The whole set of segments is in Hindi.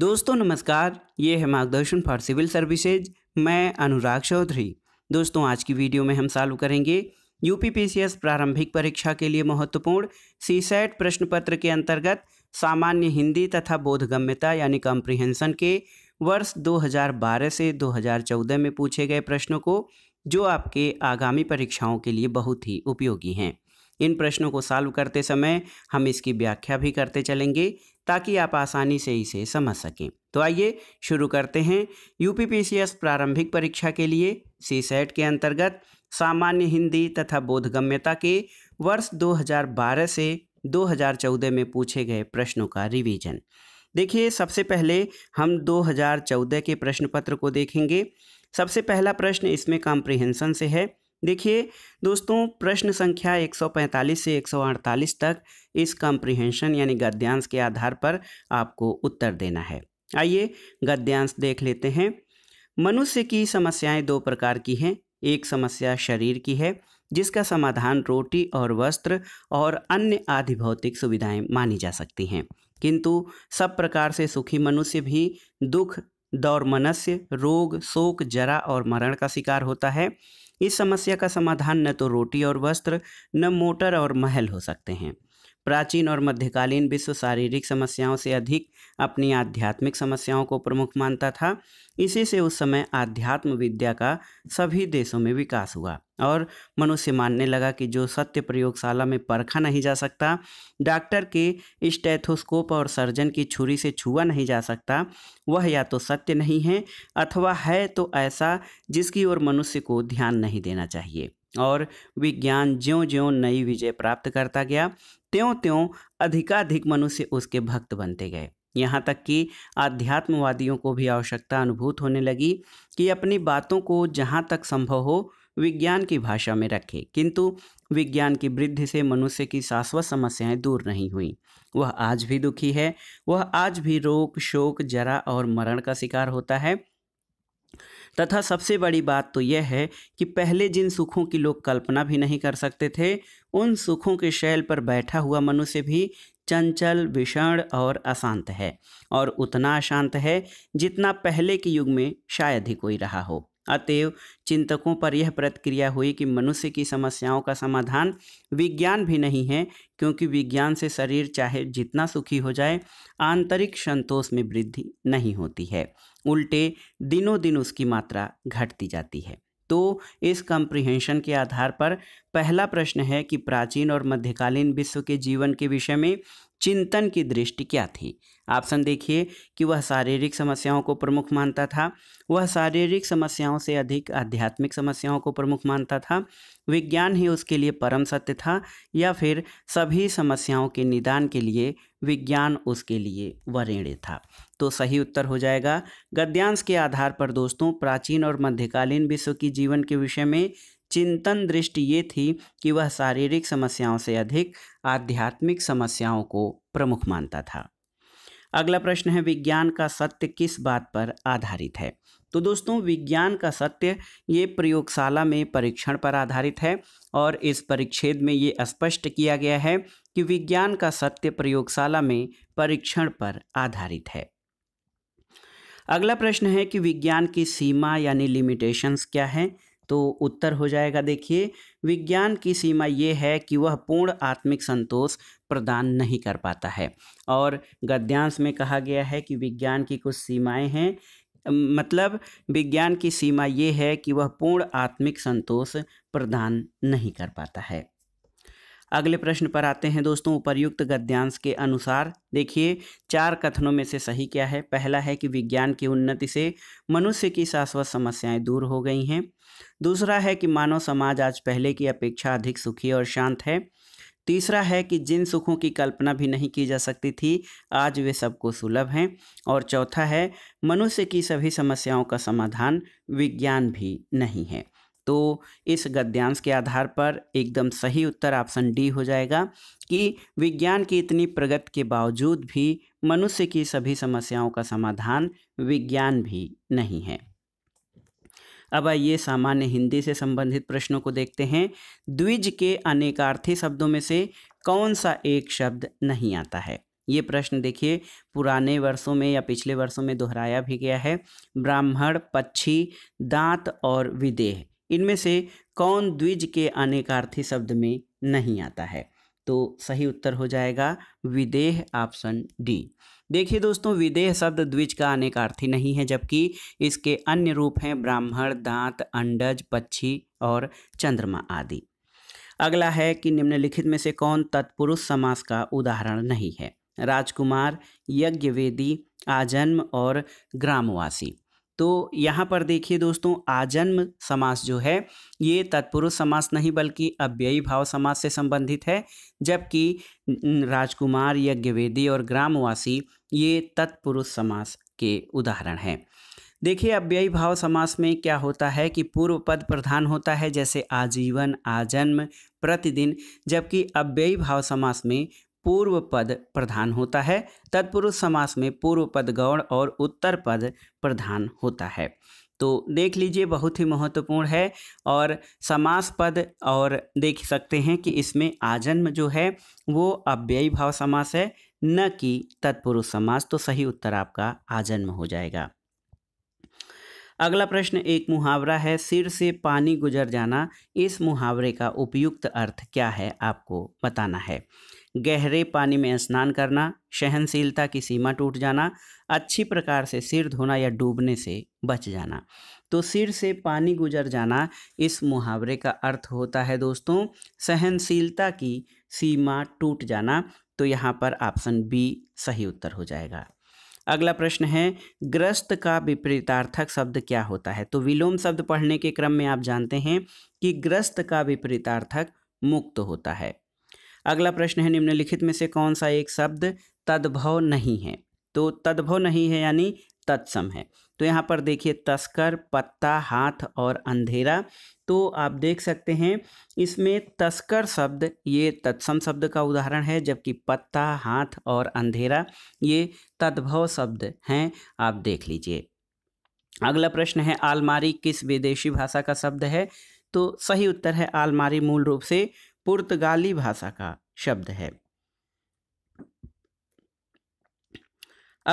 दोस्तों नमस्कार ये है मार्गदर्शन फॉर सिविल सर्विसेज मैं अनुराग चौधरी दोस्तों आज की वीडियो में हम सॉल्व करेंगे यू प्रारंभिक परीक्षा के लिए महत्वपूर्ण सी प्रश्न पत्र के अंतर्गत सामान्य हिंदी तथा बोधगम्यता यानी कॉम्प्रिहेंसन के वर्ष 2012 से 2014 में पूछे गए प्रश्नों को जो आपके आगामी परीक्षाओं के लिए बहुत ही उपयोगी हैं इन प्रश्नों को सॉल्व करते समय हम इसकी व्याख्या भी करते चलेंगे ताकि आप आसानी से इसे समझ सकें तो आइए शुरू करते हैं यूपीपीसीएस प्रारंभिक परीक्षा के लिए सी सेट के अंतर्गत सामान्य हिंदी तथा बोधगम्यता के वर्ष 2012 से 2014 में पूछे गए प्रश्नों का रिवीजन देखिए सबसे पहले हम 2014 के प्रश्न पत्र को देखेंगे सबसे पहला प्रश्न इसमें कॉम्प्रिहेंसन से है देखिए दोस्तों प्रश्न संख्या 145 से 148 तक इस कॉम्प्रिहेंशन यानी गद्यांश के आधार पर आपको उत्तर देना है आइए गद्यांश देख लेते हैं मनुष्य की समस्याएं दो प्रकार की हैं एक समस्या शरीर की है जिसका समाधान रोटी और वस्त्र और अन्य भौतिक सुविधाएं मानी जा सकती हैं किंतु सब प्रकार से सुखी मनुष्य भी दुख दौर मनस्य रोग शोक जरा और मरण का शिकार होता है इस समस्या का समाधान न तो रोटी और वस्त्र न मोटर और महल हो सकते हैं प्राचीन और मध्यकालीन विश्व शारीरिक समस्याओं से अधिक अपनी आध्यात्मिक समस्याओं को प्रमुख मानता था इसी से उस समय आध्यात्म विद्या का सभी देशों में विकास हुआ और मनुष्य मानने लगा कि जो सत्य प्रयोगशाला में परखा नहीं जा सकता डॉक्टर के स्टेथोस्कोप और सर्जन की छुरी से छुआ नहीं जा सकता वह या तो सत्य नहीं है अथवा है तो ऐसा जिसकी ओर मनुष्य को ध्यान नहीं देना चाहिए और विज्ञान ज्यों ज्यों नई विजय प्राप्त करता गया त्यों त्यों अधिकाधिक मनुष्य उसके भक्त बनते गए यहाँ तक कि आध्यात्मवादियों को भी आवश्यकता अनुभूत होने लगी कि अपनी बातों को जहाँ तक संभव हो विज्ञान की भाषा में रखे किंतु विज्ञान की वृद्धि से मनुष्य की शाश्वत समस्याएं दूर नहीं हुई वह आज भी दुखी है वह आज भी रोग शोक जरा और मरण का शिकार होता है तथा सबसे बड़ी बात तो यह है कि पहले जिन सुखों की लोग कल्पना भी नहीं कर सकते थे उन सुखों के शैल पर बैठा हुआ मनुष्य भी चंचल विषण और अशांत है और उतना अशांत है जितना पहले के युग में शायद ही कोई रहा हो अतएव चिंतकों पर यह प्रतिक्रिया हुई कि मनुष्य की समस्याओं का समाधान विज्ञान भी नहीं है क्योंकि विज्ञान से शरीर चाहे जितना सुखी हो जाए आंतरिक संतोष में वृद्धि नहीं होती है उल्टे दिनों दिन उसकी मात्रा घटती जाती है तो इस कंप्रिहेंशन के आधार पर पहला प्रश्न है कि प्राचीन और मध्यकालीन विश्व के जीवन के विषय में चिंतन की दृष्टि क्या थी ऑप्शन देखिए कि वह शारीरिक समस्याओं को प्रमुख मानता था वह शारीरिक समस्याओं से अधिक आध्यात्मिक समस्याओं को प्रमुख मानता था विज्ञान ही उसके लिए परम सत्य था या फिर सभी समस्याओं के निदान के लिए विज्ञान उसके लिए वरिण्य था तो सही उत्तर हो जाएगा गद्यांश के आधार पर दोस्तों प्राचीन और मध्यकालीन विश्व की जीवन के विषय में चिंतन दृष्टि ये थी कि वह शारीरिक समस्याओं से अधिक आध्यात्मिक समस्याओं को प्रमुख मानता था अगला प्रश्न है विज्ञान का सत्य किस बात पर आधारित है तो दोस्तों विज्ञान का सत्य ये प्रयोगशाला में परीक्षण पर आधारित है और इस परिच्छेद में ये स्पष्ट किया गया है कि विज्ञान का सत्य प्रयोगशाला में परीक्षण पर आधारित है अगला प्रश्न है कि विज्ञान की सीमा यानी लिमिटेशंस क्या है तो उत्तर हो जाएगा देखिए विज्ञान की सीमा ये है कि वह पूर्ण आत्मिक संतोष प्रदान नहीं कर पाता है और गद्यांश में कहा गया है कि विज्ञान की कुछ सीमाएं हैं मतलब विज्ञान की सीमा ये है कि वह पूर्ण आत्मिक संतोष प्रदान नहीं कर पाता है अगले प्रश्न पर आते हैं दोस्तों उपरयुक्त गद्यांश के अनुसार देखिए चार कथनों में से सही क्या है पहला है कि विज्ञान की उन्नति से मनुष्य की शाश्वत समस्याएं दूर हो गई हैं दूसरा है कि मानव समाज आज पहले की अपेक्षा अधिक सुखी और शांत है तीसरा है कि जिन सुखों की कल्पना भी नहीं की जा सकती थी आज वे सबको सुलभ हैं और चौथा है मनुष्य की सभी समस्याओं का समाधान विज्ञान भी नहीं है तो इस गद्यांश के आधार पर एकदम सही उत्तर ऑप्शन डी हो जाएगा कि विज्ञान की इतनी प्रगति के बावजूद भी मनुष्य की सभी समस्याओं का समाधान विज्ञान भी नहीं है अब आइए सामान्य हिंदी से संबंधित प्रश्नों को देखते हैं द्विज के अनेकार्थी शब्दों में से कौन सा एक शब्द नहीं आता है ये प्रश्न देखिए पुराने वर्षों में या पिछले वर्षों में दोहराया भी गया है ब्राह्मण पक्षी दांत और विदेह इनमें से कौन द्विज के अनेकार्थी शब्द में नहीं आता है तो सही उत्तर हो जाएगा विदेह ऑप्शन डी देखिए दोस्तों विदेह शब्द द्विज का अनेकार्थी नहीं है जबकि इसके अन्य रूप हैं ब्राह्मण दांत अंडज पक्षी और चंद्रमा आदि अगला है कि निम्नलिखित में से कौन तत्पुरुष समास का उदाहरण नहीं है राजकुमार यज्ञवेदी आजन्म और ग्रामवासी तो यहाँ पर देखिए दोस्तों आजन्म समास जो है ये तत्पुरुष समास नहीं बल्कि अव्ययी भाव समास से संबंधित है जबकि राजकुमार यज्ञवेदी और ग्रामवासी ये तत्पुरुष समास के उदाहरण हैं देखिए अव्ययी भाव समास में क्या होता है कि पूर्व पद प्रधान होता है जैसे आजीवन आजन्म प्रतिदिन जबकि अव्ययी भाव समास में पूर्व पद प्रधान होता है तत्पुरुष समास में पूर्व पद गौण और उत्तर पद प्रधान होता है तो देख लीजिए बहुत ही महत्वपूर्ण है और समास पद और देख सकते हैं कि इसमें आजन्म जो है वो अव्ययी भाव समास है न कि तत्पुरुष समास तो सही उत्तर आपका आजन्म हो जाएगा अगला प्रश्न एक मुहावरा है सिर से पानी गुजर जाना इस मुहावरे का उपयुक्त अर्थ क्या है आपको बताना है गहरे पानी में स्नान करना सहनशीलता की सीमा टूट जाना अच्छी प्रकार से सिर धोना या डूबने से बच जाना तो सिर से पानी गुजर जाना इस मुहावरे का अर्थ होता है दोस्तों सहनशीलता की सीमा टूट जाना तो यहाँ पर ऑप्शन बी सही उत्तर हो जाएगा अगला प्रश्न है ग्रस्त का विपरीतार्थक शब्द क्या होता है तो विलोम शब्द पढ़ने के क्रम में आप जानते हैं कि ग्रस्त का विपरीतार्थक मुक्त होता है अगला प्रश्न है निम्नलिखित में से कौन सा एक शब्द तद्भव नहीं है तो तद्भव नहीं है यानी तत्सम है तो यहाँ पर देखिए तस्कर पत्ता हाथ और अंधेरा तो आप देख सकते हैं इसमें तस्कर शब्द ये तत्सम शब्द का उदाहरण है जबकि पत्ता हाथ और अंधेरा ये तद्भव शब्द हैं आप देख लीजिए अगला प्रश्न है आलमारी किस विदेशी भाषा का शब्द है तो सही उत्तर है आलमारी मूल रूप से पुर्तगाली भाषा का शब्द है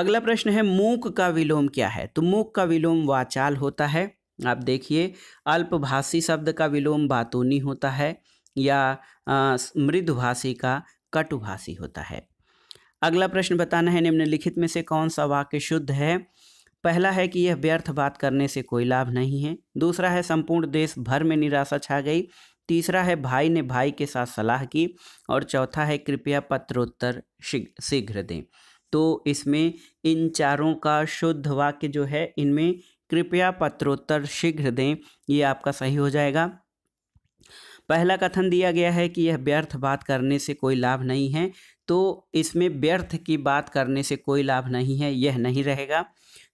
अगला प्रश्न है मूक का विलोम क्या है तो मूक का विलोम वाचाल होता है आप देखिए अल्पभाषी शब्द का विलोम बातूनी होता है या मृदुभाषी का कटुभाषी होता है अगला प्रश्न बताना है निम्नलिखित में से कौन सा वाक्य शुद्ध है पहला है कि यह व्यर्थ बात करने से कोई लाभ नहीं है दूसरा है संपूर्ण देश भर में निराशा छा गई तीसरा है भाई ने भाई के साथ सलाह की और चौथा है कृपया पत्रोत्तर शीघ्र दें तो इसमें इन चारों का शुद्ध वाक्य जो है इनमें कृपया पत्रोत्तर शीघ्र दें ये आपका सही हो जाएगा पहला कथन दिया गया है कि यह व्यर्थ बात करने से कोई लाभ नहीं है तो इसमें व्यर्थ की बात करने से कोई लाभ नहीं है यह नहीं रहेगा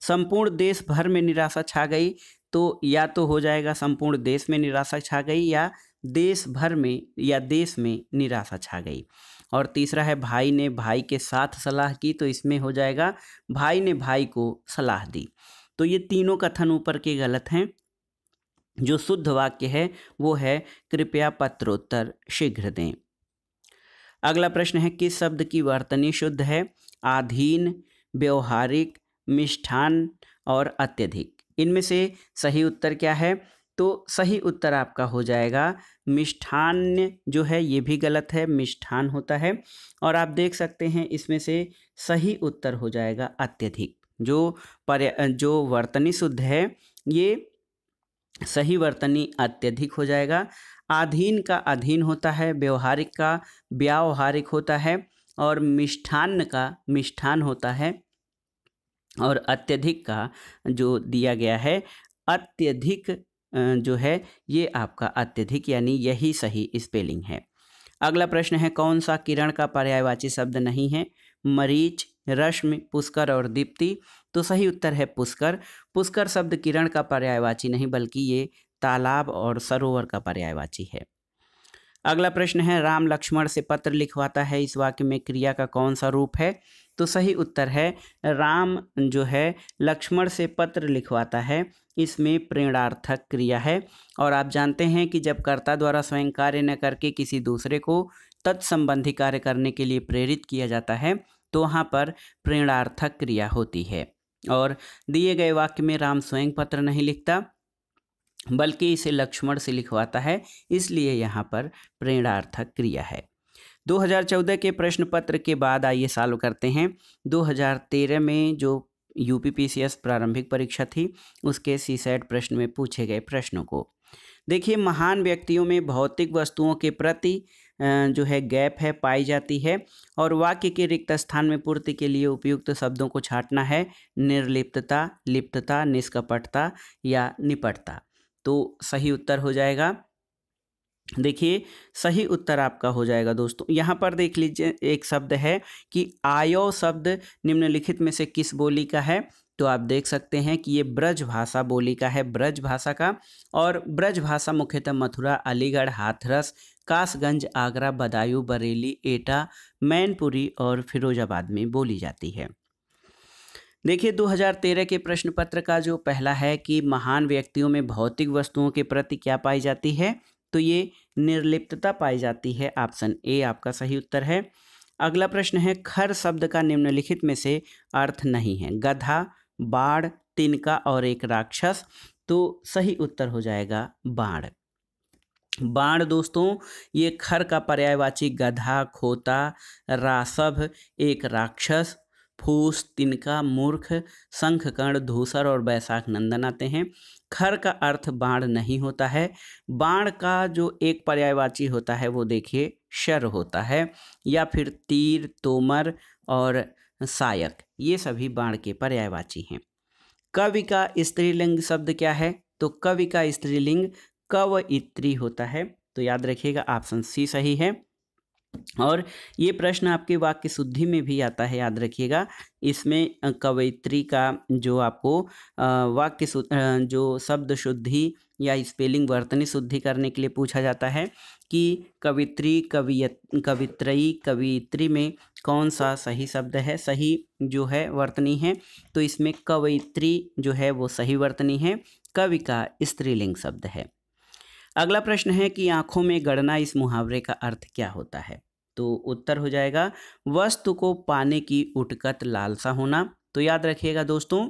संपूर्ण देश भर में निराशा छा गई तो या तो हो जाएगा संपूर्ण देश में निराशा छा गई या देश भर में या देश में निराशा छा गई और तीसरा है भाई ने भाई के साथ सलाह की तो इसमें हो जाएगा भाई ने भाई को सलाह दी तो ये तीनों कथन ऊपर के गलत हैं जो शुद्ध वाक्य है वो है कृपया पत्रोत्तर शीघ्र दें अगला प्रश्न है किस शब्द की वर्तनी शुद्ध है आधीन व्यवहारिक मिष्ठान और अत्यधिक इनमें से सही उत्तर क्या है तो सही उत्तर आपका हो जाएगा मिष्ठान्य जो है ये भी गलत है मिष्ठान होता है और आप देख सकते हैं इसमें से सही उत्तर हो जाएगा अत्यधिक जो पर्य जो वर्तनी शुद्ध है ये सही वर्तनी अत्यधिक हो जाएगा अधीन का अधीन होता है व्यवहारिक का व्यावहारिक होता है और मिष्ठान्न का मिष्ठान होता है और अत्यधिक का जो दिया गया है अत्यधिक जो है ये आपका अत्यधिक यानी यही सही स्पेलिंग है अगला प्रश्न है कौन सा किरण का पर्यायवाची शब्द नहीं है मरीच रश्मि पुष्कर और दीप्ति तो सही उत्तर है पुष्कर पुष्कर शब्द किरण का पर्यायवाची नहीं बल्कि ये तालाब और सरोवर का पर्यायवाची है अगला प्रश्न है राम लक्ष्मण से पत्र लिखवाता है इस वाक्य में क्रिया का कौन सा रूप है तो सही उत्तर है राम जो है लक्ष्मण से पत्र लिखवाता है इसमें प्रेरणार्थक क्रिया है और आप जानते हैं कि जब कर्ता द्वारा स्वयं कार्य न करके किसी दूसरे को तत्संबंधी कार्य करने के लिए प्रेरित किया जाता है तो वहाँ पर प्रेरणार्थक क्रिया होती है और दिए गए वाक्य में राम स्वयं पत्र नहीं लिखता बल्कि इसे लक्ष्मण से लिखवाता है इसलिए यहाँ पर प्रेरणार्थक क्रिया है 2014 के प्रश्न पत्र के बाद आइए सॉल्व करते हैं 2013 में जो यू प्रारंभिक परीक्षा थी उसके सी e प्रश्न में पूछे गए प्रश्नों को देखिए महान व्यक्तियों में भौतिक वस्तुओं के प्रति जो है गैप है पाई जाती है और वाक्य के रिक्त स्थान में पूर्ति के लिए उपयुक्त शब्दों को छाटना है निर्लिप्तता लिप्तता निष्कपटता या निपटता तो सही उत्तर हो जाएगा देखिए सही उत्तर आपका हो जाएगा दोस्तों यहाँ पर देख लीजिए एक शब्द है कि आयो शब्द निम्नलिखित में से किस बोली का है तो आप देख सकते हैं कि ये ब्रज भाषा बोली का है ब्रज भाषा का और ब्रज भाषा मुख्यतः मथुरा अलीगढ़ हाथरस कासगंज आगरा बदायूं बरेली एटा मैनपुरी और फिरोजाबाद में बोली जाती है देखिए 2013 के प्रश्न पत्र का जो पहला है कि महान व्यक्तियों में भौतिक वस्तुओं के प्रति क्या पाई जाती है तो ये निर्लिप्तता पाई जाती है ऑप्शन ए आपका सही उत्तर है अगला प्रश्न है खर शब्द का निम्नलिखित में से अर्थ नहीं है गधा बाढ़ तिनका और एक राक्षस तो सही उत्तर हो जाएगा बाढ़ बाण दोस्तों ये खर का पर्यायवाची गधा खोता रासभ एक राक्षस फूस तिनका मूर्ख कर्ण धूसर और बैसाख नंदन आते हैं खर का अर्थ बाण नहीं होता है बाण का जो एक पर्यायवाची होता है वो देखिए शर होता है या फिर तीर तोमर और सायक ये सभी बाण के पर्यायवाची हैं कवि का स्त्रीलिंग शब्द क्या है तो कवि का स्त्रीलिंग कव इत्री होता है तो याद रखिएगा ऑप्शन सी सही है और ये प्रश्न आपके वाक्य शुद्धि में भी आता है याद रखिएगा इसमें कवयित्री का जो आपको वाक्य जो शब्द शुद्धि या स्पेलिंग वर्तनी शुद्धि करने के लिए पूछा जाता है कि कवित्री कवियत कवित्रयी कवित्री में कौन सा सही शब्द है सही जो है वर्तनी है तो इसमें कवयित्री जो है वो सही वर्तनी है कवि का स्त्रीलिंग शब्द है अगला प्रश्न है कि आंखों में गड़ना इस मुहावरे का अर्थ क्या होता है तो उत्तर हो जाएगा वस्तु को पाने की उठकत लालसा होना तो याद रखिएगा दोस्तों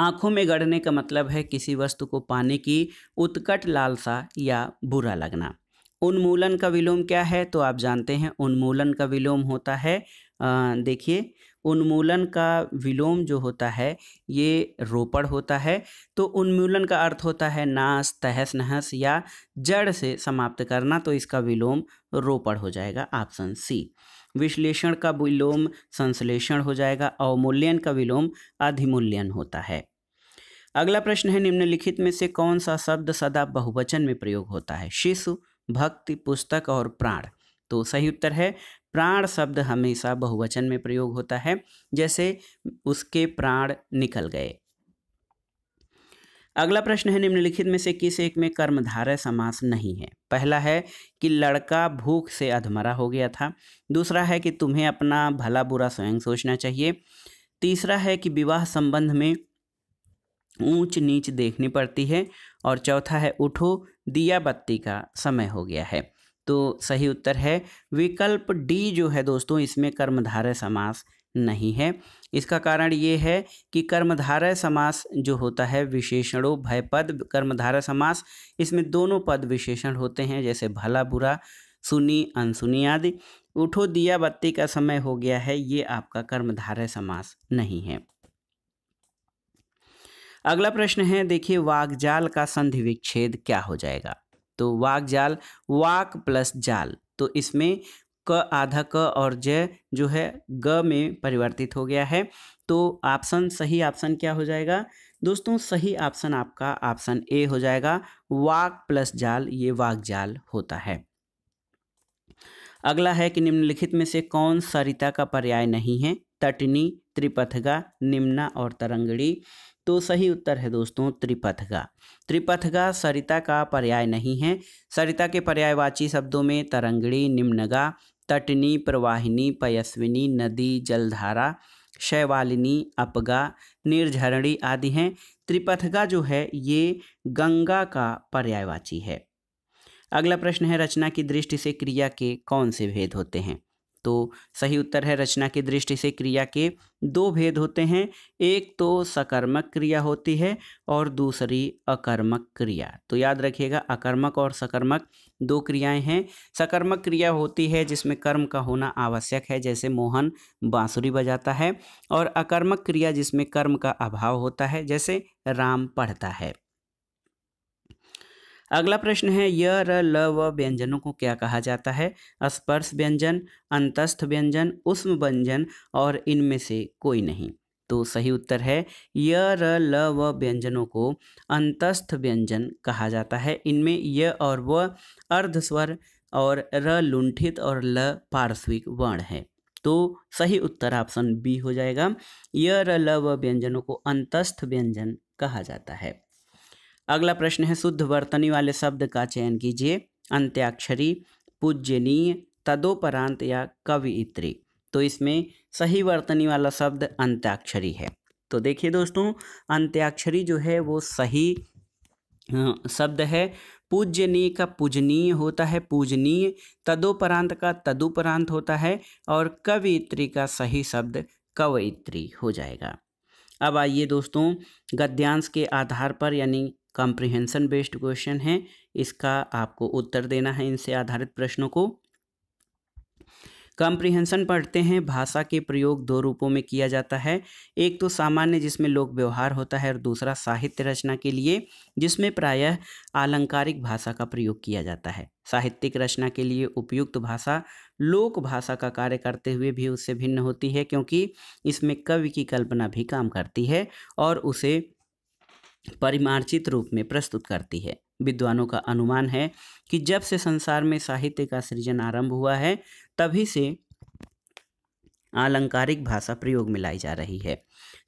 आंखों में गड़ने का मतलब है किसी वस्तु को पाने की उत्कट लालसा या बुरा लगना उन्मूलन का विलोम क्या है तो आप जानते हैं उन्मूलन का विलोम होता है देखिए उन्मूलन का विलोम जो होता है ये रोपण होता है तो उन्मूलन का अर्थ होता है नाश तहस नहस या जड़ से समाप्त करना तो इसका विलोम रोपण हो जाएगा ऑप्शन सी विश्लेषण का विलोम संश्लेषण हो जाएगा अवमूल्यन का विलोम अधिमूल्यन होता है अगला प्रश्न है निम्नलिखित में से कौन सा शब्द सदा बहुवचन में प्रयोग होता है शिशु भक्ति पुस्तक और प्राण तो सही उत्तर है प्राण शब्द हमेशा बहुवचन में प्रयोग होता है जैसे उसके प्राण निकल गए अगला प्रश्न है निम्नलिखित में से किस एक में कर्मधारय समास नहीं है पहला है कि लड़का भूख से अधमरा हो गया था दूसरा है कि तुम्हें अपना भला बुरा स्वयं सोचना चाहिए तीसरा है कि विवाह संबंध में ऊंच नीच देखनी पड़ती है और चौथा है उठो दिया बत्ती का समय हो गया है तो सही उत्तर है विकल्प डी जो है दोस्तों इसमें कर्मधारय समास नहीं है इसका कारण ये है कि कर्मधारय समास जो होता है विशेषणों भय पद कर्मधारय समास इसमें दोनों पद विशेषण होते हैं जैसे भला बुरा सुनी अनसुनी आदि उठो दिया बत्ती का समय हो गया है ये आपका कर्मधारय समास नहीं है अगला प्रश्न है देखिए वागजाल का संधि विच्छेद क्या हो जाएगा तो वाक जाल वाक प्लस जाल तो इसमें क आधा क और ज जो है ग में परिवर्तित हो गया है तो ऑप्शन सही ऑप्शन क्या हो जाएगा दोस्तों सही ऑप्शन आपका ऑप्शन ए हो जाएगा वाक प्लस जाल ये वाक जाल होता है अगला है कि निम्नलिखित में से कौन सरिता का पर्याय नहीं है तटनी त्रिपथगा निम्ना और तरंगड़ी तो सही उत्तर है दोस्तों त्रिपथगा त्रिपथगा सरिता का पर्याय नहीं है सरिता के पर्यायवाची शब्दों में तरंगड़ी निम्नगा तटनी प्रवाहिनी पयस्विनी नदी जलधारा शैवालिनी अपगा निर्झरणी आदि हैं त्रिपथगा जो है ये गंगा का पर्यायवाची है अगला प्रश्न है रचना की दृष्टि से क्रिया के कौन से भेद होते हैं तो सही उत्तर है रचना की दृष्टि से क्रिया के दो भेद होते हैं एक तो सकर्मक क्रिया होती है और दूसरी अकर्मक क्रिया तो याद रखिएगा अकर्मक और सकर्मक दो क्रियाएं हैं सकर्मक क्रिया होती है जिसमें कर्म का होना आवश्यक है जैसे मोहन बांसुरी बजाता है और अकर्मक क्रिया जिसमें कर्म का अभाव होता है जैसे राम पढ़ता है अगला प्रश्न है य र ल व व्यंजनों को क्या कहा जाता है स्पर्श व्यंजन अंतस्थ व्यंजन उष्म व्यंजन और इनमें से कोई नहीं तो सही उत्तर है य र ल व व्यंजनों को अंतस्थ व्यंजन कहा जाता है इनमें य और व अर्धस्वर और र लुंठित और ल पार्श्विक वर्ण है तो सही उत्तर ऑप्शन बी हो जाएगा य र ल व व्यंजनों को अंतस्थ व्यंजन कहा जाता है अगला प्रश्न है शुद्ध वर्तनी वाले शब्द का चयन कीजिए अंत्याक्षरी पूज्यनीय तदोपरांत या कवियत्री तो इसमें सही वर्तनी वाला शब्द अंत्याक्षरी है तो देखिए दोस्तों अंत्याक्षरी जो है वो सही शब्द है पूज्यनीय का पूजनीय होता है पूजनीय तदोपरांत का तदुपरांत होता है और कवियत्री का सही शब्द कवयित्री हो जाएगा अब आइए दोस्तों गद्यांश के आधार पर यानी कॉम्प्रिहेंसन बेस्ड क्वेश्चन है इसका आपको उत्तर देना है इनसे आधारित प्रश्नों को कॉम्प्रिहेंसन पढ़ते हैं भाषा के प्रयोग दो रूपों में किया जाता है एक तो सामान्य जिसमें लोक व्यवहार होता है और दूसरा साहित्य रचना के लिए जिसमें प्रायः आलंकारिक भाषा का प्रयोग किया जाता है साहित्यिक रचना के लिए उपयुक्त भाषा लोक भाषा का कार्य करते हुए भी उससे भिन्न होती है क्योंकि इसमें कवि की कल्पना भी काम करती है और उसे परिमार्जित रूप में प्रस्तुत करती है विद्वानों का अनुमान है कि जब से संसार में साहित्य का सृजन आरंभ हुआ है तभी से आलंकारिक भाषा प्रयोग में लाई जा रही है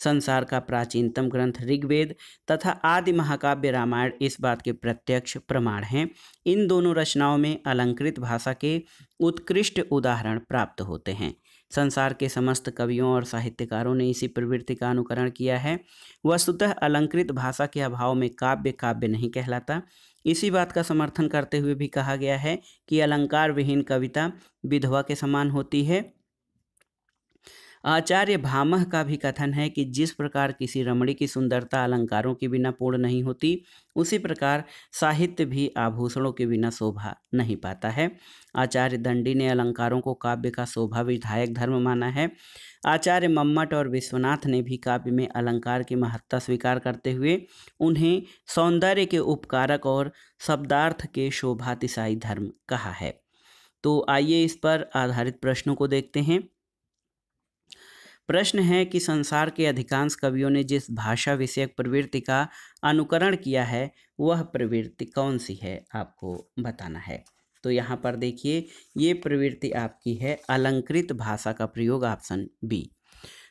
संसार का प्राचीनतम ग्रंथ ऋग्वेद तथा आदि महाकाव्य रामायण इस बात के प्रत्यक्ष प्रमाण हैं इन दोनों रचनाओं में अलंकृत भाषा के उत्कृष्ट उदाहरण प्राप्त होते हैं संसार के समस्त कवियों और साहित्यकारों ने इसी प्रवृत्ति का अनुकरण किया है वस्तुतः अलंकृत भाषा के अभाव में काव्य काव्य नहीं कहलाता इसी बात का समर्थन करते हुए भी कहा गया है कि अलंकार विहीन कविता विधवा के समान होती है आचार्य भामह का भी कथन है कि जिस प्रकार किसी रमणी की सुंदरता अलंकारों के बिना पूर्ण नहीं होती उसी प्रकार साहित्य भी आभूषणों के बिना शोभा नहीं पाता है आचार्य दंडी ने अलंकारों को काव्य का शोभा विधायक धर्म माना है आचार्य मम्मट और विश्वनाथ ने भी काव्य में अलंकार की महत्ता स्वीकार करते हुए उन्हें सौंदर्य के उपकारक और शब्दार्थ के शोभातिशाई धर्म कहा है तो आइए इस पर आधारित प्रश्नों को देखते हैं प्रश्न है कि संसार के अधिकांश कवियों ने जिस भाषा विषयक प्रवृत्ति का अनुकरण किया है वह प्रवृत्ति कौन सी है आपको बताना है तो यहाँ पर देखिए ये प्रवृत्ति आपकी है अलंकृत भाषा का प्रयोग ऑप्शन बी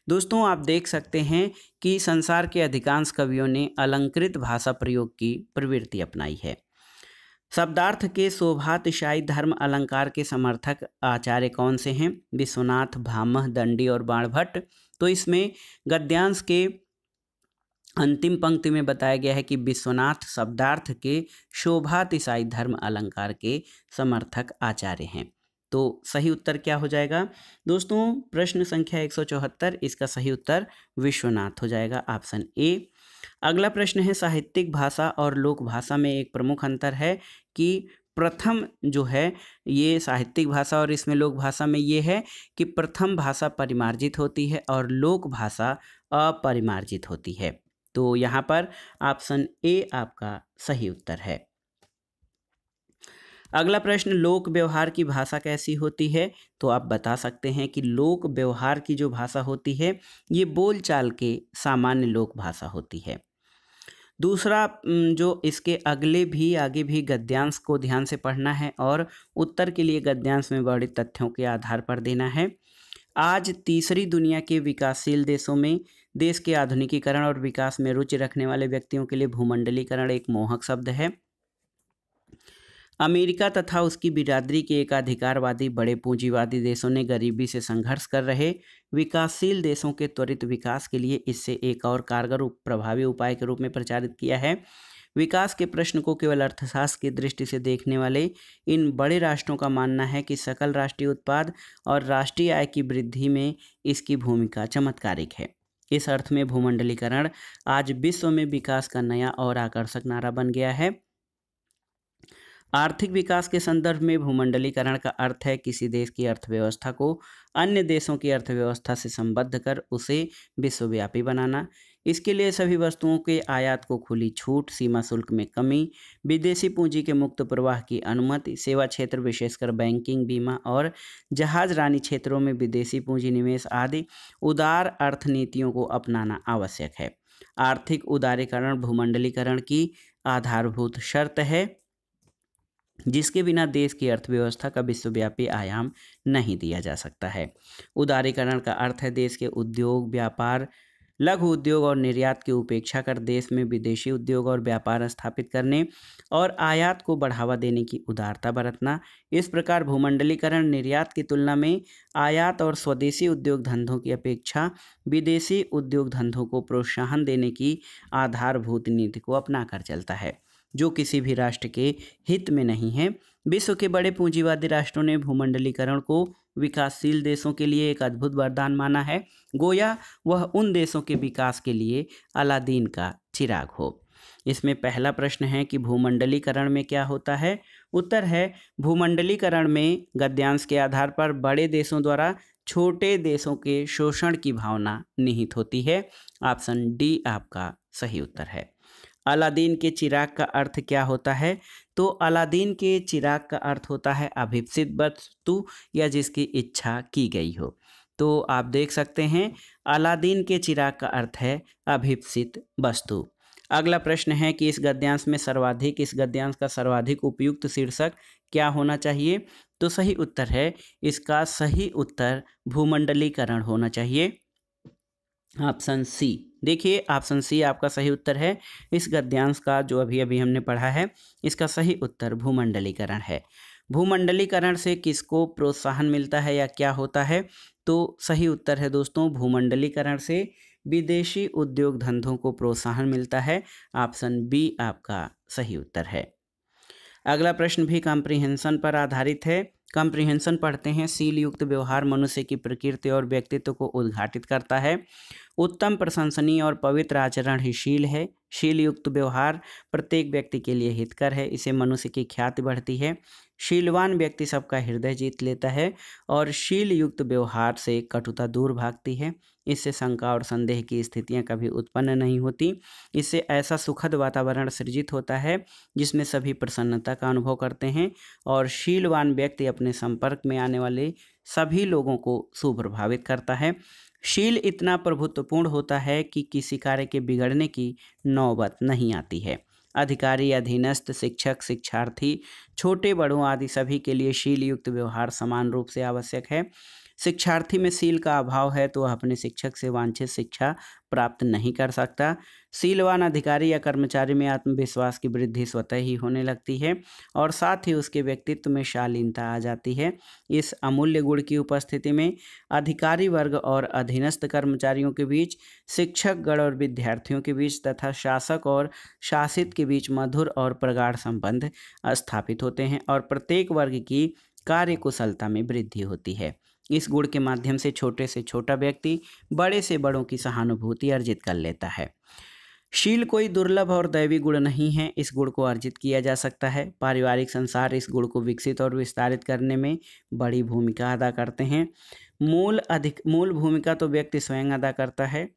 दोस्तों आप देख सकते हैं कि संसार के अधिकांश कवियों ने अलंकृत भाषा प्रयोग की प्रवृत्ति अपनाई है शब्दार्थ के शोभातिशायी धर्म अलंकार के समर्थक आचार्य कौन से हैं विश्वनाथ भामह दंडी और बाणभट्ट तो इसमें गद्यांश के अंतिम पंक्ति में बताया गया है कि विश्वनाथ शब्दार्थ के शोभातिशायी धर्म अलंकार के समर्थक आचार्य हैं तो सही उत्तर क्या हो जाएगा दोस्तों प्रश्न संख्या 174 इसका सही उत्तर विश्वनाथ हो जाएगा ऑप्शन ए अगला प्रश्न है साहित्यिक भाषा और लोक भाषा में एक प्रमुख अंतर है कि प्रथम जो है ये साहित्यिक भाषा और इसमें लोक भाषा में ये है कि प्रथम भाषा परिमार्जित होती है और लोक भाषा अपरिमार्जित होती है तो यहाँ पर ऑप्शन ए आपका सही उत्तर है अगला प्रश्न लोक व्यवहार की भाषा कैसी होती है तो आप बता सकते हैं कि लोक व्यवहार की जो भाषा होती है ये बोलचाल के सामान्य लोक भाषा होती है दूसरा जो इसके अगले भी आगे भी गद्यांश को ध्यान से पढ़ना है और उत्तर के लिए गद्यांश में वर्णित तथ्यों के आधार पर देना है आज तीसरी दुनिया के विकासशील देशों में देश के आधुनिकीकरण और विकास में रुचि रखने वाले व्यक्तियों के लिए भूमंडलीकरण एक मोहक शब्द है अमेरिका तथा उसकी बिरादरी के एकाधिकारवादी बड़े पूंजीवादी देशों ने गरीबी से संघर्ष कर रहे विकासशील देशों के त्वरित विकास के लिए इससे एक और कारगर प्रभावी उपाय के रूप में प्रचारित किया है विकास के प्रश्न को केवल अर्थशास्त्र की दृष्टि से देखने वाले इन बड़े राष्ट्रों का मानना है कि सकल राष्ट्रीय उत्पाद और राष्ट्रीय आय की वृद्धि में इसकी भूमिका चमत्कारिक है इस अर्थ में भूमंडलीकरण आज विश्व में विकास का नया और आकर्षक नारा बन गया है आर्थिक विकास के संदर्भ में भूमंडलीकरण का अर्थ है किसी देश की अर्थव्यवस्था को अन्य देशों की अर्थव्यवस्था से संबद्ध कर उसे विश्वव्यापी बनाना इसके लिए सभी वस्तुओं के आयात को खुली छूट सीमा शुल्क में कमी विदेशी पूंजी के मुक्त प्रवाह की अनुमति सेवा क्षेत्र विशेषकर बैंकिंग बीमा और जहाज रानी क्षेत्रों में विदेशी पूंजी निवेश आदि उदार अर्थनीतियों को अपनाना आवश्यक है आर्थिक उदारीकरण भूमंडलीकरण की आधारभूत शर्त है जिसके बिना देश की अर्थव्यवस्था का विश्वव्यापी आयाम नहीं दिया जा सकता है उदारीकरण का अर्थ है देश के उद्योग व्यापार लघु उद्योग और निर्यात की उपेक्षा कर देश में विदेशी उद्योग और व्यापार स्थापित करने और आयात को बढ़ावा देने की उदारता बरतना इस प्रकार भूमंडलीकरण निर्यात की तुलना में आयात और स्वदेशी उद्योग धंधों की अपेक्षा विदेशी उद्योग धंधों को प्रोत्साहन देने की आधारभूत नीति को कर चलता है जो किसी भी राष्ट्र के हित में नहीं है विश्व के बड़े पूंजीवादी राष्ट्रों ने भूमंडलीकरण को विकासशील देशों के लिए एक अद्भुत वरदान माना है गोया वह उन देशों के विकास के लिए अलादीन का चिराग हो इसमें पहला प्रश्न है कि भूमंडलीकरण में क्या होता है उत्तर है भूमंडलीकरण में गद्यांश के आधार पर बड़े देशों द्वारा छोटे देशों के शोषण की भावना निहित होती है ऑप्शन डी आपका सही उत्तर है अलादीन के चिराग का अर्थ क्या होता है तो अलादीन के चिराग का अर्थ होता है अभिप्सित वस्तु या जिसकी इच्छा की गई हो तो आप देख सकते हैं अलादीन के चिराग का अर्थ है अभिप्सित वस्तु अगला प्रश्न है कि इस गद्यांश में सर्वाधिक इस गद्यांश का सर्वाधिक उपयुक्त शीर्षक क्या होना चाहिए तो सही उत्तर है इसका सही उत्तर भूमंडलीकरण होना चाहिए ऑप्शन सी देखिए ऑप्शन सी आपका सही उत्तर है इस गद्यांश का जो अभी अभी हमने पढ़ा है इसका सही उत्तर भूमंडलीकरण है भूमंडलीकरण से किसको प्रोत्साहन मिलता है या क्या होता है तो सही उत्तर है दोस्तों भूमंडलीकरण से विदेशी उद्योग धंधों को प्रोत्साहन मिलता है ऑप्शन बी आपका सही उत्तर है अगला प्रश्न भी कॉम्प्रिहेंशन पर आधारित है कॉम्प्रिहेंशन पढ़ते हैं सील युक्त व्यवहार मनुष्य की प्रकृति और व्यक्तित्व को उद्घाटित करता है उत्तम प्रशंसनीय और पवित्र आचरण ही शील है शील युक्त व्यवहार प्रत्येक व्यक्ति के लिए हितकर है इसे मनुष्य की ख्याति बढ़ती है शीलवान व्यक्ति सबका हृदय जीत लेता है और शील युक्त व्यवहार से कटुता दूर भागती है इससे शंका और संदेह की स्थितियां कभी उत्पन्न नहीं होती इससे ऐसा सुखद वातावरण सृजित होता है जिसमें सभी प्रसन्नता का अनुभव करते हैं और शीलवान व्यक्ति अपने संपर्क में आने वाले सभी लोगों को सुप्रभावित करता है शील इतना प्रभुत्वपूर्ण होता है कि किसी कार्य के बिगड़ने की नौबत नहीं आती है अधिकारी अधीनस्थ शिक्षक शिक्षार्थी छोटे बड़ों आदि सभी के लिए शील युक्त व्यवहार समान रूप से आवश्यक है शिक्षार्थी में सील का अभाव है तो वह अपने शिक्षक से वांछित शिक्षा प्राप्त नहीं कर सकता सीलवान अधिकारी या कर्मचारी में आत्मविश्वास की वृद्धि स्वतः ही होने लगती है और साथ ही उसके व्यक्तित्व में शालीनता आ जाती है इस अमूल्य गुण की उपस्थिति में अधिकारी वर्ग और अधीनस्थ कर्मचारियों के बीच शिक्षक गण और विद्यार्थियों के बीच तथा शासक और शासित के बीच मधुर और प्रगाढ़ संबंध स्थापित होते हैं और प्रत्येक वर्ग की कार्य कुशलता में वृद्धि होती है इस गुण के माध्यम से छोटे से छोटा व्यक्ति बड़े से बड़ों की सहानुभूति अर्जित कर लेता है शील कोई दुर्लभ और दैवी गुण नहीं है इस गुण को अर्जित किया जा सकता है पारिवारिक संसार इस गुण को विकसित और विस्तारित करने में बड़ी भूमिका अदा करते हैं मूल अधिक मूल भूमिका तो व्यक्ति स्वयं अदा करता है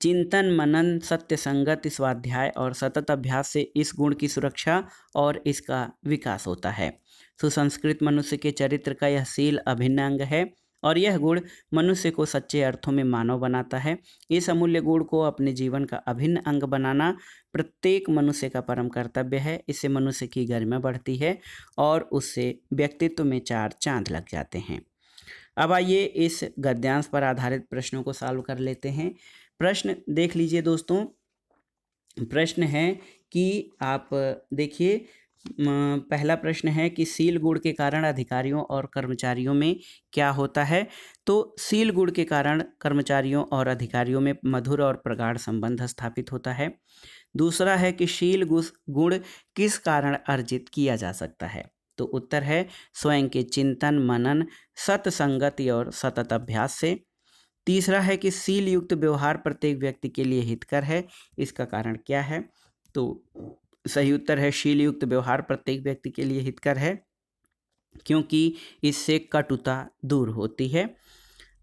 चिंतन मनन सत्य संगत स्वाध्याय और सतत अभ्यास से इस गुण की सुरक्षा और इसका विकास होता है सुसंस्कृत मनुष्य के चरित्र का यह सील अभिन्न अंग है और यह गुण मनुष्य को सच्चे अर्थों में मानव बनाता है इस अमूल्य गुण को अपने जीवन का अभिन्न अंग बनाना प्रत्येक मनुष्य का परम कर्तव्य है इससे मनुष्य की गरिमा बढ़ती है और उससे व्यक्तित्व में चार चांद लग जाते हैं अब आइए इस गद्यांश पर आधारित प्रश्नों को सॉल्व कर लेते हैं प्रश्न देख लीजिए दोस्तों प्रश्न है कि आप देखिए पहला प्रश्न है कि सील गुड़ के कारण अधिकारियों और कर्मचारियों में क्या होता है तो सील गुड़ के कारण कर्मचारियों और अधिकारियों में मधुर और प्रगाढ़ संबंध स्थापित होता है दूसरा है कि शील गुण किस कारण अर्जित किया जा सकता है तो उत्तर है स्वयं के चिंतन मनन सतसंगति और सतत अभ्यास से तीसरा है कि सील युक्त व्यवहार प्रत्येक व्यक्ति के लिए हितकर है इसका कारण क्या है तो सही उत्तर है शीलयुक्त व्यवहार प्रत्येक व्यक्ति के लिए हितकर है क्योंकि इससे कटुता दूर होती है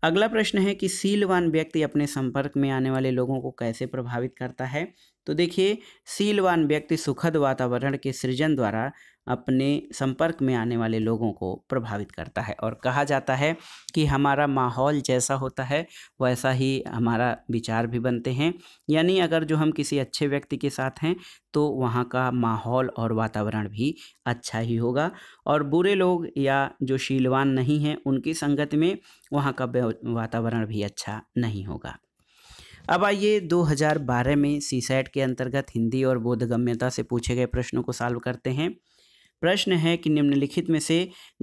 अगला प्रश्न है कि सीलवान व्यक्ति अपने संपर्क में आने वाले लोगों को कैसे प्रभावित करता है तो देखिए सीलवान व्यक्ति सुखद वातावरण के सृजन द्वारा अपने संपर्क में आने वाले लोगों को प्रभावित करता है और कहा जाता है कि हमारा माहौल जैसा होता है वैसा ही हमारा विचार भी बनते हैं यानी अगर जो हम किसी अच्छे व्यक्ति के साथ हैं तो वहाँ का माहौल और वातावरण भी अच्छा ही होगा और बुरे लोग या जो शीलवान नहीं हैं उनकी संगत में वहाँ का वातावरण भी अच्छा नहीं होगा अब आइए 2012 में सी सैट के अंतर्गत हिंदी और बोधगम्यता से पूछे गए प्रश्नों को सॉल्व करते हैं प्रश्न है कि निम्नलिखित में से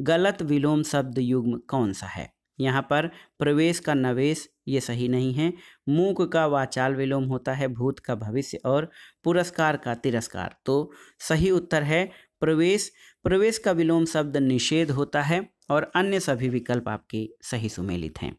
गलत विलोम शब्द युग्म कौन सा है यहाँ पर प्रवेश का नवेश ये सही नहीं है मूक का वाचाल विलोम होता है भूत का भविष्य और पुरस्कार का तिरस्कार तो सही उत्तर है प्रवेश प्रवेश का विलोम शब्द निषेध होता है और अन्य सभी विकल्प आपके सही सुमेलित हैं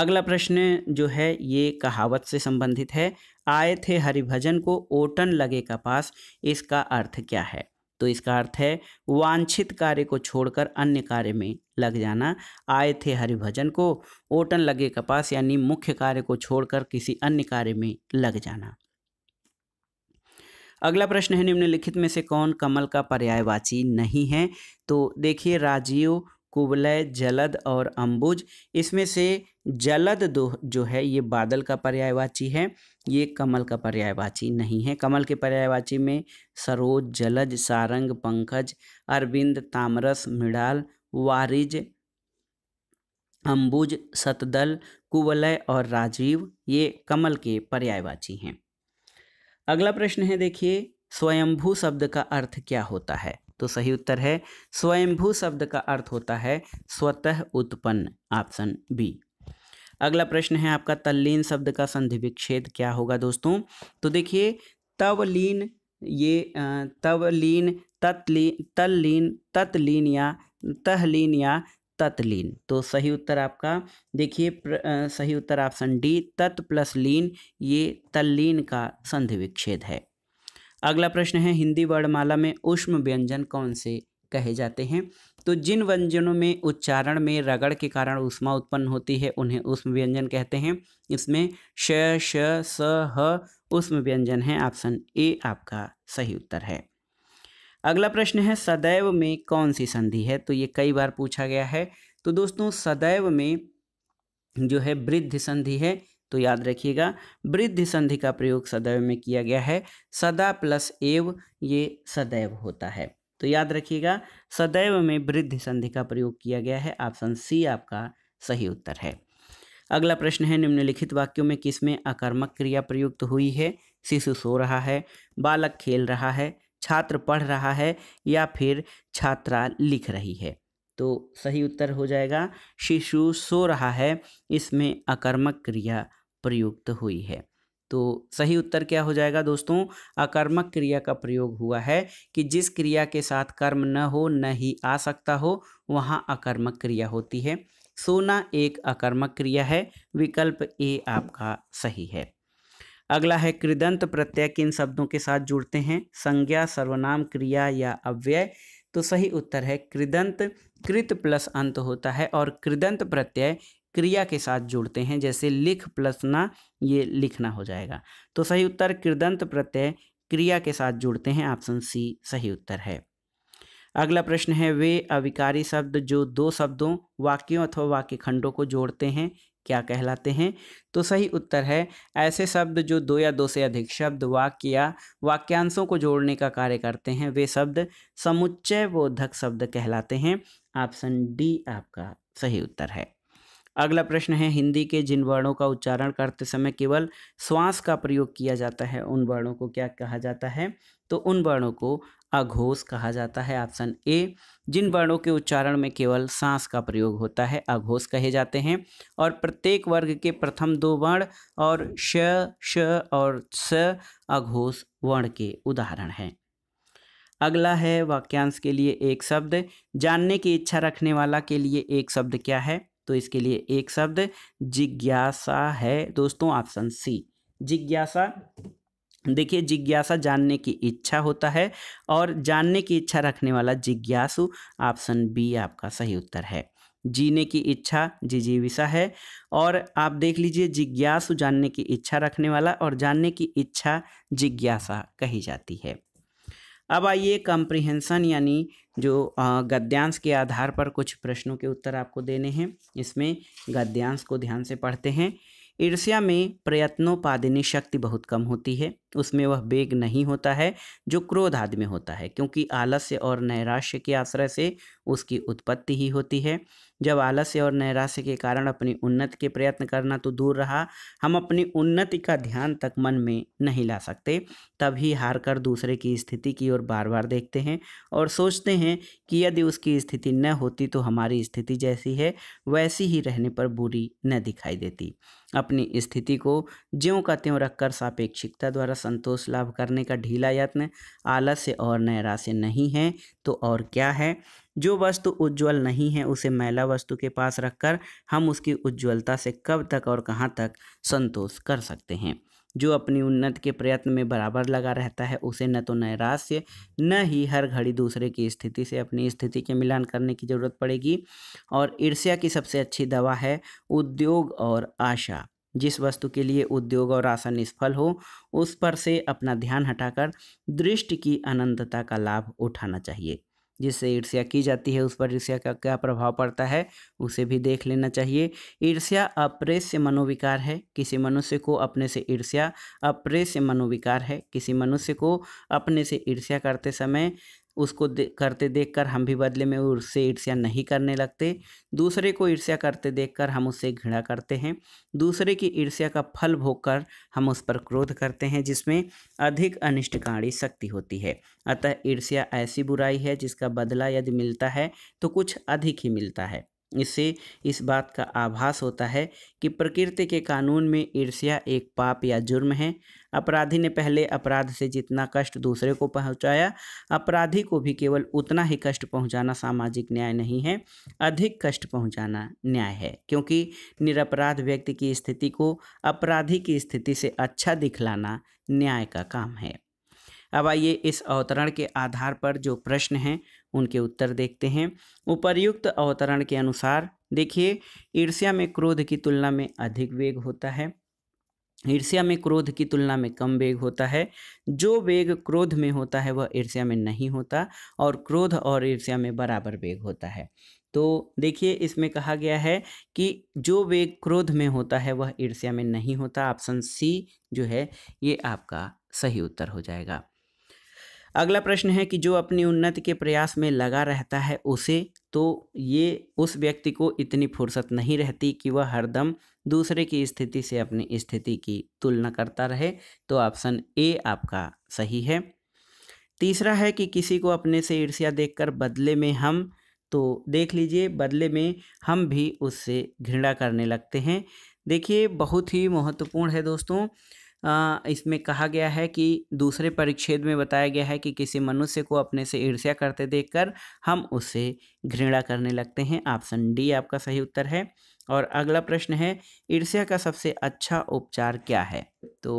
अगला प्रश्न जो है ये कहावत से संबंधित है आए थे हरिभजन को ओटन लगे कपास इसका अर्थ क्या है तो इसका अर्थ है वांछित कार्य को छोड़कर अन्य कार्य में लग जाना आए थे हरिभजन को ओटन लगे कपास यानी मुख्य कार्य को छोड़कर किसी अन्य कार्य में लग जाना अगला प्रश्न है निम्नलिखित में से कौन कमल का पर्यायवाची नहीं है तो देखिए राजीव कुबलय जलद और अंबुज इसमें से जलद दो जो है ये बादल का पर्यायवाची है ये कमल का पर्यायवाची नहीं है कमल के पर्यायवाची में सरोज जलज सारंग पंकज अरविंद तामरस मृणाल वारिज अंबुज सतदल कुवलय और राजीव ये कमल के पर्यायवाची हैं अगला प्रश्न है देखिए स्वयंभू शब्द का अर्थ क्या होता है तो सही उत्तर है स्वयंभू शब्द का अर्थ होता है स्वतः उत्पन्न ऑप्शन बी अगला प्रश्न है आपका तल्लीन शब्द का संधि विच्छेद क्या होगा दोस्तों तो देखिए तवलीन ये तवलीन तत्लीन तल्लीन तत्लीन या तहलीन या तत्लीन तो सही उत्तर आपका देखिए सही उत्तर ऑप्शन डी तत् प्लस लीन ये तल्लीन का संधि विच्छेद है अगला प्रश्न है हिंदी वर्णमाला में उष्म व्यंजन कौन से कहे जाते हैं तो जिन व्यंजनों में उच्चारण में रगड़ के कारण उष्मा उत्पन्न होती है उन्हें उष्म व्यंजन कहते हैं इसमें श श स ह उष्म व्यंजन है ऑप्शन ए आपका सही उत्तर है अगला प्रश्न है सदैव में कौन सी संधि है तो ये कई बार पूछा गया है तो दोस्तों सदैव में जो है वृद्ध संधि है तो याद रखिएगा वृद्ध संधि का प्रयोग सदैव में किया गया है सदा प्लस एव ये सदैव होता है तो याद रखिएगा सदैव में वृद्धि संधि का प्रयोग किया गया है ऑप्शन सी आपका सही उत्तर है अगला प्रश्न है निम्नलिखित वाक्यों में किसमें अकर्मक क्रिया प्रयुक्त हुई है शिशु सो रहा है बालक खेल रहा है छात्र पढ़ रहा है या फिर छात्रा लिख रही है तो सही उत्तर हो जाएगा शिशु सो रहा है इसमें अकर्मक क्रिया प्रयुक्त हुई है तो सही उत्तर क्या हो जाएगा दोस्तों अकर्मक क्रिया का प्रयोग हुआ है कि जिस क्रिया के साथ कर्म न हो न ही आ सकता हो वहाँ अकर्मक क्रिया होती है सोना एक अकर्मक क्रिया है विकल्प ए आपका सही है अगला है कृदंत प्रत्यय किन शब्दों के साथ जुड़ते हैं संज्ञा सर्वनाम क्रिया या अव्यय तो सही उत्तर है कृदंत कृत प्लस अंत होता है और कृदंत प्रत्यय क्रिया के साथ जोड़ते हैं जैसे लिख प्लस ना ये लिखना हो जाएगा तो सही उत्तर कृदंत प्रत्यय क्रिया के साथ जुड़ते हैं ऑप्शन सी सही उत्तर है अगला प्रश्न है वे अविकारी शब्द जो दो शब्दों वाक्यों अथवा वाक्य खंडों को जोड़ते हैं क्या कहलाते हैं तो सही उत्तर है ऐसे शब्द जो दो या दो से अधिक शब्द वाक्य या वाक्यांशों को जोड़ने का कार्य करते हैं वे शब्द समुच्चय बोधक शब्द कहलाते हैं ऑप्शन डी आपका सही उत्तर है अगला प्रश्न है हिंदी के जिन वर्णों का उच्चारण करते समय केवल श्वास का प्रयोग किया जाता है उन वर्णों को क्या कहा जाता है तो उन वर्णों को अघोष कहा जाता है ऑप्शन ए जिन वर्णों के उच्चारण में केवल सांस का प्रयोग होता है अघोष कहे जाते हैं और प्रत्येक वर्ग के प्रथम दो वर्ण और श श और स अघोष वर्ण के उदाहरण हैं अगला है वाक्यांश के लिए एक शब्द जानने की इच्छा रखने वाला के लिए एक शब्द क्या है तो इसके लिए एक शब्द जिज्ञासा है दोस्तों ऑप्शन सी जिज्ञासा देखिए जिज्ञासा जानने की इच्छा होता है और जानने की इच्छा रखने वाला जिज्ञासु ऑप्शन बी आपका सही उत्तर है जीने की इच्छा जिजीविसा है और आप देख लीजिए जिज्ञासु जानने की इच्छा रखने वाला और जानने की इच्छा जिज्ञासा कही जाती है अब आइए कंप्रीहेंसन यानी जो गद्यांश के आधार पर कुछ प्रश्नों के उत्तर आपको देने हैं इसमें गद्यांश को ध्यान से पढ़ते हैं ईर्ष्या में प्रयत्नोपादिनी शक्ति बहुत कम होती है उसमें वह वेग नहीं होता है जो क्रोध आदि में होता है क्योंकि आलस्य और नैराश्य के आश्रय से उसकी उत्पत्ति ही होती है जब आलस्य और नैराश्य के कारण अपनी उन्नति के प्रयत्न करना तो दूर रहा हम अपनी उन्नति का ध्यान तक मन में नहीं ला सकते तभी हार कर दूसरे की स्थिति की ओर बार बार देखते हैं और सोचते हैं कि यदि उसकी स्थिति न होती तो हमारी स्थिति जैसी है वैसी ही रहने पर बुरी न दिखाई देती अपनी स्थिति को ज्यों का त्यों रखकर सापेक्षिकता द्वारा संतोष लाभ करने का ढीला यत्न आलस्य और नैराश्य नहीं है तो और क्या है जो वस्तु उज्जवल नहीं है उसे मैला वस्तु के पास रखकर हम उसकी उज्ज्वलता से कब तक और कहाँ तक संतोष कर सकते हैं जो अपनी उन्नत के प्रयत्न में बराबर लगा रहता है उसे न तो नैराश्य न ही हर घड़ी दूसरे की स्थिति से अपनी स्थिति के मिलान करने की ज़रूरत पड़ेगी और ईर्ष्या की सबसे अच्छी दवा है उद्योग और आशा जिस वस्तु के लिए उद्योग और आशा निष्फल हो उस पर से अपना ध्यान हटाकर दृष्टि की अनंतता का लाभ उठाना चाहिए जिससे ईर्ष्या की जाती है उस पर ईर्ष्या का क्या प्रभाव पड़ता है उसे भी देख लेना चाहिए ईर्ष्या अप्रेष्य मनोविकार है किसी मनुष्य को अपने से ईर्ष्या अप्रेष्य मनोविकार है किसी मनुष्य को अपने से ईर्ष्या करते समय उसको दे, करते देखकर हम भी बदले में उससे ईर्ष्या नहीं करने लगते दूसरे को ईर्ष्या करते देखकर हम उससे घृणा करते हैं दूसरे की ईर्ष्या का फल भोग कर हम उस पर क्रोध करते हैं जिसमें अधिक अनिष्टकारी शक्ति होती है अतः ईर्ष्या ऐसी बुराई है जिसका बदला यदि मिलता है तो कुछ अधिक ही मिलता है इससे इस बात का आभास होता है कि प्रकृति के कानून में ईर्ष्या एक पाप या जुर्म है अपराधी ने पहले अपराध से जितना कष्ट दूसरे को पहुंचाया अपराधी को भी केवल उतना ही कष्ट पहुंचाना सामाजिक न्याय नहीं है अधिक कष्ट पहुंचाना न्याय है क्योंकि निरपराध व्यक्ति की स्थिति को अपराधी की स्थिति से अच्छा दिखलाना न्याय का काम है अब आइए इस अवतरण के आधार पर जो प्रश्न हैं उनके उत्तर देखते हैं उपर्युक्त अवतरण के अनुसार देखिए ईर्ष्या में क्रोध की तुलना में अधिक वेग होता है ईर्ष्या में क्रोध की तुलना में कम वेग होता है जो वेग क्रोध में होता है वह ईर्ष्या में नहीं होता और क्रोध और ईर्ष्या में बराबर वेग होता है तो देखिए इसमें कहा गया है कि जो वेग क्रोध में होता है वह ईर्ष्या में नहीं होता ऑप्शन सी जो है ये आपका सही उत्तर हो जाएगा अगला प्रश्न है कि जो अपनी उन्नति के प्रयास में लगा रहता है उसे तो ये उस व्यक्ति को इतनी फुर्सत नहीं रहती कि वह हरदम दूसरे की स्थिति से अपनी स्थिति की तुलना करता रहे तो ऑप्शन ए आपका सही है तीसरा है कि किसी को अपने से ईर्ष्या देखकर बदले में हम तो देख लीजिए बदले में हम भी उससे घृणा करने लगते हैं देखिए बहुत ही महत्वपूर्ण है दोस्तों इसमें कहा गया है कि दूसरे परिच्छेद में बताया गया है कि किसी मनुष्य को अपने से ईर्ष्या करते देखकर हम उससे घृणा करने लगते हैं ऑप्शन डी आपका सही उत्तर है और अगला प्रश्न है ईर्ष्या का सबसे अच्छा उपचार क्या है तो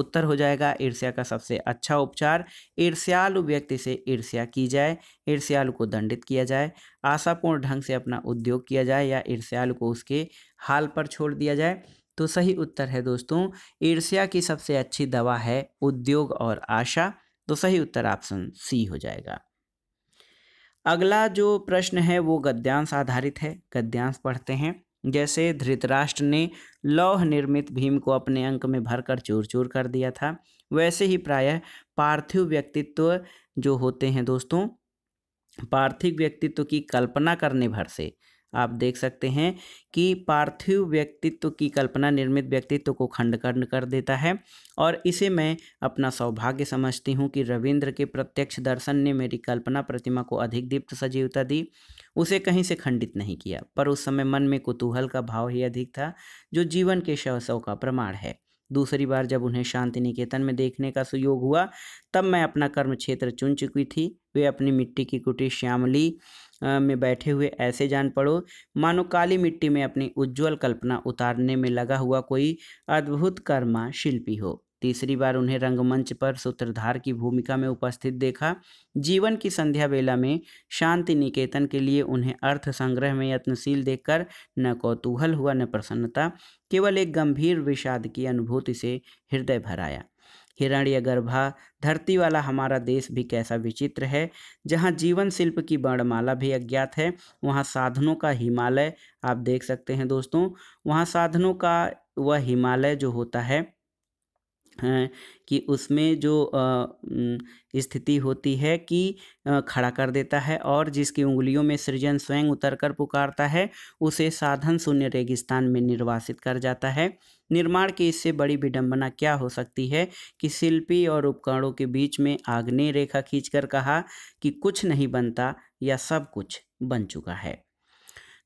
उत्तर हो जाएगा ईर्ष्या का सबसे अच्छा उपचार ईर्ष्यालु व्यक्ति से ईर्ष्या की जाए ईर्ष्यालु को दंडित किया जाए आशापूर्ण ढंग से अपना उद्योग किया जाए या ईर्ष्यालु को उसके हाल पर छोड़ दिया जाए तो सही उत्तर है दोस्तों ईर्ष्या की सबसे अच्छी दवा है उद्योग और आशा तो सही उत्तर ऑप्शन सी हो जाएगा अगला जो प्रश्न है वो गद्यांश आधारित है गद्यांश पढ़ते हैं जैसे धृतराष्ट्र ने लौह निर्मित भीम को अपने अंक में भरकर चूर चूर कर दिया था वैसे ही प्रायः पार्थिव व्यक्तित्व जो होते हैं दोस्तों पार्थिव व्यक्तित्व की कल्पना करने भर से आप देख सकते हैं कि पार्थिव व्यक्तित्व की कल्पना निर्मित व्यक्तित्व को खंड खंड कर देता है और इसे मैं अपना सौभाग्य समझती हूँ कि रविंद्र के प्रत्यक्ष दर्शन ने मेरी कल्पना प्रतिमा को अधिक दीप्त सजीवता दी उसे कहीं से खंडित नहीं किया पर उस समय मन में कुतूहल का भाव ही अधिक था जो जीवन के शवसव का प्रमाण है दूसरी बार जब उन्हें शांति निकेतन में देखने का सुयोग हुआ तब मैं अपना कर्म क्षेत्र चुन चुकी थी वे अपनी मिट्टी की कुटी श्यामली में बैठे हुए ऐसे जान पड़ो मानो काली मिट्टी में अपनी उज्जवल कल्पना उतारने में लगा हुआ कोई अद्भुत कर्मा शिल्पी हो तीसरी बार उन्हें रंगमंच पर सूत्रधार की भूमिका में उपस्थित देखा जीवन की संध्या बेला में शांति निकेतन के लिए उन्हें अर्थ संग्रह में यत्नशील देखकर न कौतूहल हुआ न प्रसन्नता केवल एक गंभीर विषाद की अनुभूति से हृदय भराया हिरण्य गर्भा धरती वाला हमारा देश भी कैसा विचित्र है जहाँ जीवन शिल्प की वर्णमाला भी अज्ञात है वहाँ साधनों का हिमालय आप देख सकते हैं दोस्तों वहाँ साधनों का वह हिमालय जो होता है कि उसमें जो स्थिति होती है कि खड़ा कर देता है और जिसकी उंगलियों में सृजन स्वयं उतरकर पुकारता है उसे साधन शून्य रेगिस्तान में निर्वासित कर जाता है निर्माण की इससे बड़ी विडंबना क्या हो सकती है कि शिल्पी और उपकरणों के बीच में आग्नेय रेखा खींचकर कहा कि कुछ नहीं बनता या सब कुछ बन चुका है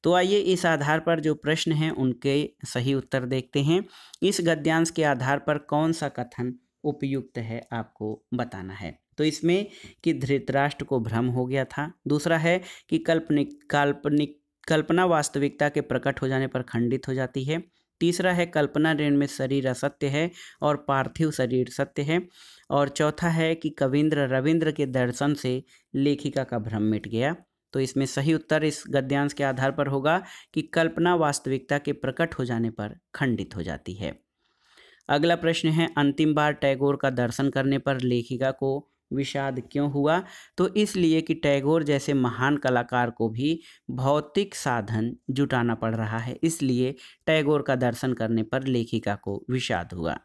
तो आइए इस आधार पर जो प्रश्न हैं उनके सही उत्तर देखते हैं इस गद्यांश के आधार पर कौन सा कथन उपयुक्त है आपको बताना है तो इसमें कि धृतराष्ट्र को भ्रम हो गया था दूसरा है कि कल्पनिक काल्पनिक कल्पना वास्तविकता के प्रकट हो जाने पर खंडित हो जाती है तीसरा है कल्पना ऋण में शरीर असत्य है और पार्थिव शरीर सत्य है और चौथा है कि कविंद्र रविंद्र के दर्शन से लेखिका का भ्रम मिट गया तो इसमें सही उत्तर इस गद्यांश के आधार पर होगा कि कल्पना वास्तविकता के प्रकट हो जाने पर खंडित हो जाती है अगला प्रश्न है अंतिम बार टैगोर का दर्शन करने पर लेखिका को विषाद क्यों हुआ तो इसलिए कि टैगोर जैसे महान कलाकार को भी भौतिक साधन जुटाना पड़ रहा है इसलिए टैगोर का दर्शन करने पर लेखिका को विषाद हुआ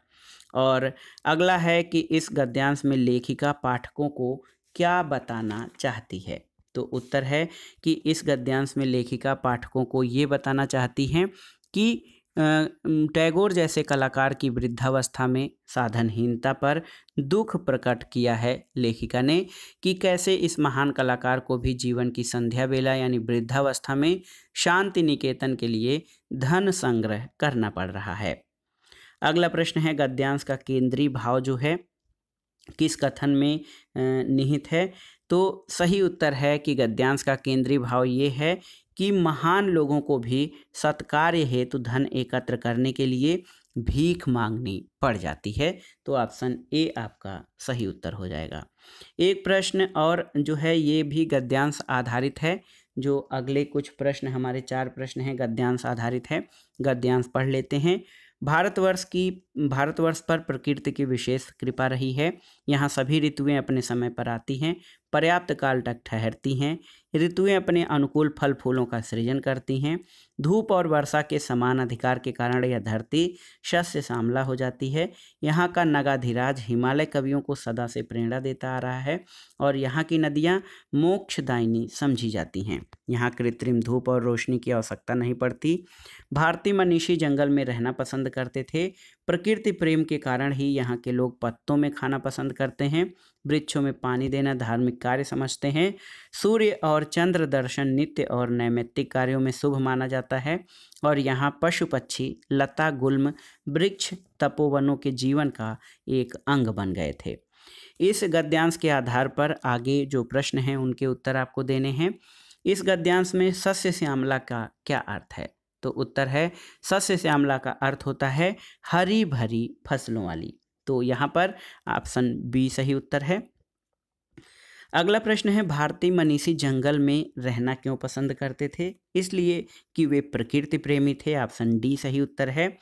और अगला है कि इस गद्यांश में लेखिका पाठकों को क्या बताना चाहती है तो उत्तर है कि इस गद्यांश में लेखिका पाठकों को ये बताना चाहती हैं कि टैगोर जैसे कलाकार की वृद्धावस्था में साधनहीनता पर दुख प्रकट किया है लेखिका ने कि कैसे इस महान कलाकार को भी जीवन की संध्या बेला यानी वृद्धावस्था में शांति निकेतन के लिए धन संग्रह करना पड़ रहा है अगला प्रश्न है गद्यांश का केंद्रीय भाव जो है किस कथन में निहित है तो सही उत्तर है कि गद्यांश का केंद्रीय भाव ये है कि महान लोगों को भी सत्कार्य हेतु धन एकत्र करने के लिए भीख मांगनी पड़ जाती है तो ऑप्शन ए आपका सही उत्तर हो जाएगा एक प्रश्न और जो है ये भी गद्यांश आधारित है जो अगले कुछ प्रश्न हमारे चार प्रश्न हैं गद्यांश आधारित है गद्यांश पढ़ लेते हैं भारतवर्ष की भारतवर्ष पर प्रकृति की विशेष कृपा रही है यहाँ सभी ऋतुएं अपने समय पर आती हैं पर्याप्त काल तक ठहरती हैं ऋतुएं अपने अनुकूल फल फूलों का सृजन करती हैं धूप और वर्षा के समान अधिकार के कारण यह धरती शस से सामला हो जाती है यहाँ का नगाधिराज हिमालय कवियों को सदा से प्रेरणा देता आ रहा है और यहाँ की नदियाँ मोक्षदायिनी समझी जाती हैं यहाँ कृत्रिम धूप और रोशनी की आवश्यकता नहीं पड़ती भारतीय मनीषी जंगल में रहना पसंद करते थे प्रकृति प्रेम के कारण ही यहाँ के लोग पत्तों में खाना पसंद करते हैं वृक्षों में पानी देना धार्मिक कार्य समझते हैं सूर्य और चंद्र दर्शन नित्य और नैमित्तिक कार्यों में शुभ माना जाता जाता है और यहाँ पशु पक्षी लता गुल्म वृक्ष तपोवनों के जीवन का एक अंग बन गए थे इस गद्यांश के आधार पर आगे जो प्रश्न हैं उनके उत्तर आपको देने हैं इस गद्यांश में सस्य श्यामला का क्या अर्थ है तो उत्तर है सस्य श्यामला का अर्थ होता है हरी भरी फसलों वाली तो यहाँ पर ऑप्शन बी सही उत्तर है अगला प्रश्न है भारतीय मनीषी जंगल में रहना क्यों पसंद करते थे इसलिए कि वे प्रकृति प्रेमी थे ऑप्शन डी सही उत्तर है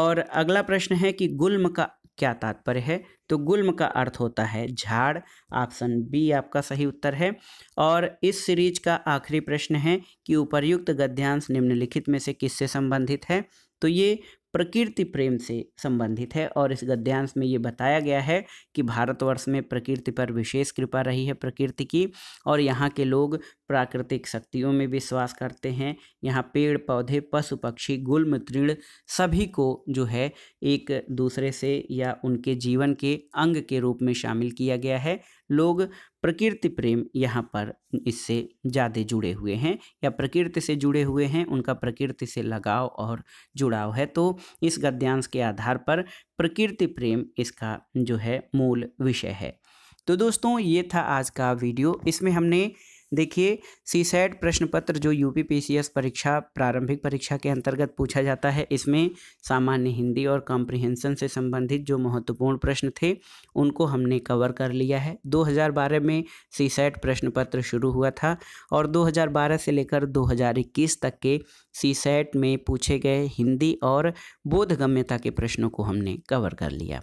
और अगला प्रश्न है कि गुल्म का क्या तात्पर्य है तो गुल्म का अर्थ होता है झाड़ ऑप्शन बी आपका सही उत्तर है और इस सीरीज का आखिरी प्रश्न है कि उपर्युक्त गद्यांश निम्नलिखित में से किससे संबंधित है तो ये प्रकृति प्रेम से संबंधित है और इस गद्यांश में ये बताया गया है कि भारतवर्ष में प्रकृति पर विशेष कृपा रही है प्रकृति की और यहाँ के लोग प्राकृतिक शक्तियों में विश्वास करते हैं यहाँ पेड़ पौधे पशु पक्षी गुलम तृण सभी को जो है एक दूसरे से या उनके जीवन के अंग के रूप में शामिल किया गया है लोग प्रकृति प्रेम यहाँ पर इससे ज़्यादा जुड़े हुए हैं या प्रकृति से जुड़े हुए हैं उनका प्रकृति से लगाव और जुड़ाव है तो इस गद्यांश के आधार पर प्रकृति प्रेम इसका जो है मूल विषय है तो दोस्तों ये था आज का वीडियो इसमें हमने देखिए सी सैट प्रश्न पत्र जो U P P C S परीक्षा प्रारंभिक परीक्षा के अंतर्गत पूछा जाता है इसमें सामान्य हिंदी और कॉम्प्रिहेंसन से संबंधित जो महत्वपूर्ण प्रश्न थे उनको हमने कवर कर लिया है 2012 में सी सैट प्रश्न पत्र शुरू हुआ था और 2012 से लेकर 2021 तक के सी सैट में पूछे गए हिंदी और बोधगम्यता के प्रश्नों को हमने कवर कर लिया